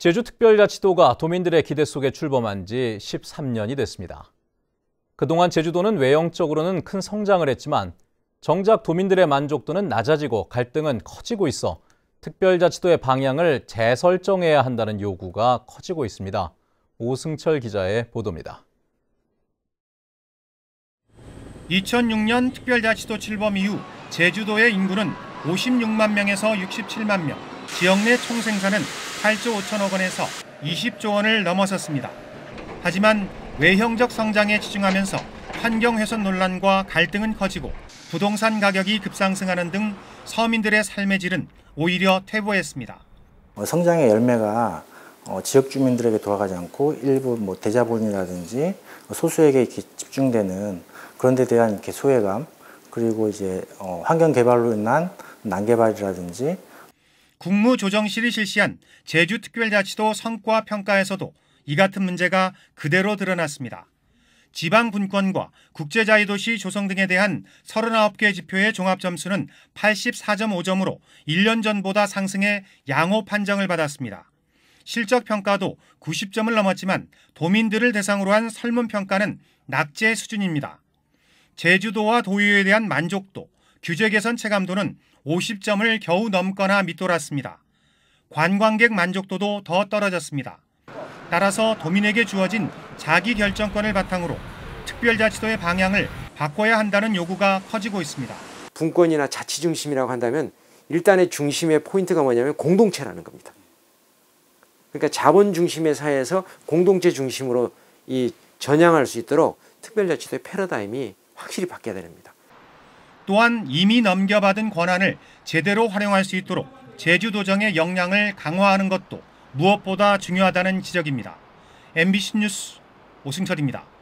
제주특별자치도가 도민들의 기대 속에 출범한 지 13년이 됐습니다. 그동안 제주도는 외형적으로는 큰 성장을 했지만 정작 도민들의 만족도는 낮아지고 갈등은 커지고 있어 특별자치도의 방향을 재설정해야 한다는 요구가 커지고 있습니다. 오승철 기자의 보도입니다. 2006년 특별자치도 출범 이후 제주도의 인구는 56만 명에서 67만 명, 지역 내 총생산은 8조 5천억 원에서 20조 원을 넘어섰습니다. 하지만 외형적 성장에 치중하면서 환경훼손 논란과 갈등은 커지고 부동산 가격이 급상승하는 등 서민들의 삶의 질은 오히려 퇴보했습니다. 어, 성장의 열매가 어, 지역 주민들에게 돌아가지 않고 일부 뭐 대자본이라든지 소수에게 이렇게 집중되는 그런 데 대한 이렇게 소외감 그리고 이제 어, 환경 개발로 인한 난개발이라든지 국무조정실이 실시한 제주특별자치도 성과평가에서도 이 같은 문제가 그대로 드러났습니다. 지방분권과 국제자유도시 조성 등에 대한 39개 지표의 종합점수는 84.5점으로 1년 전보다 상승해 양호 판정을 받았습니다. 실적평가도 90점을 넘었지만 도민들을 대상으로 한 설문평가는 낙제 수준입니다. 제주도와 도유에 대한 만족도, 규제 개선 체감도는 50점을 겨우 넘거나 밑돌았습니다. 관광객 만족도도 더 떨어졌습니다. 따라서 도민에게 주어진 자기 결정권을 바탕으로 특별자치도의 방향을 바꿔야 한다는 요구가 커지고 있습니다. 분권이나 자치 중심이라고 한다면 일단의 중심의 포인트가 뭐냐면 공동체라는 겁니다. 그러니까 자본 중심의 사회에서 공동체 중심으로 이 전향할 수 있도록 특별자치도의 패러다임이 확실히 바뀌어야 됩니다. 또한 이미 넘겨받은 권한을 제대로 활용할 수 있도록 제주도정의 역량을 강화하는 것도 무엇보다 중요하다는 지적입니다. MBC 뉴스 오승철입니다.